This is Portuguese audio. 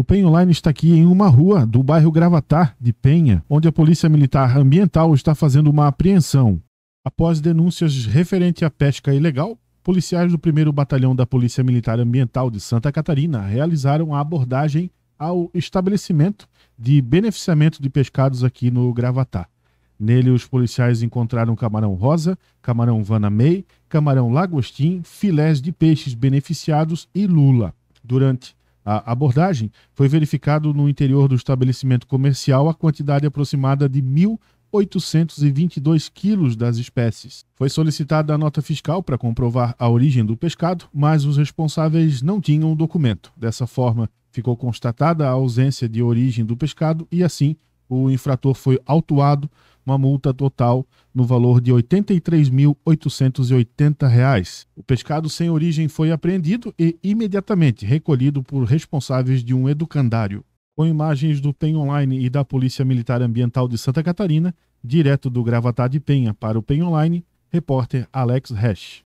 O PEN Online está aqui em uma rua do bairro Gravatar, de Penha, onde a Polícia Militar Ambiental está fazendo uma apreensão. Após denúncias referente à pesca ilegal, policiais do 1 Batalhão da Polícia Militar Ambiental de Santa Catarina realizaram a abordagem ao estabelecimento de beneficiamento de pescados aqui no Gravatá. Nele, os policiais encontraram camarão rosa, camarão vanamei, camarão lagostim, filés de peixes beneficiados e lula. Durante a abordagem foi verificado no interior do estabelecimento comercial a quantidade aproximada de 1.822 quilos das espécies. Foi solicitada a nota fiscal para comprovar a origem do pescado, mas os responsáveis não tinham o documento. Dessa forma, ficou constatada a ausência de origem do pescado e assim o infrator foi autuado uma multa total no valor de R$ 83.880. O pescado sem origem foi apreendido e imediatamente recolhido por responsáveis de um educandário. Com imagens do PEN Online e da Polícia Militar Ambiental de Santa Catarina, direto do Gravatá de Penha para o PEN Online, repórter Alex Resch.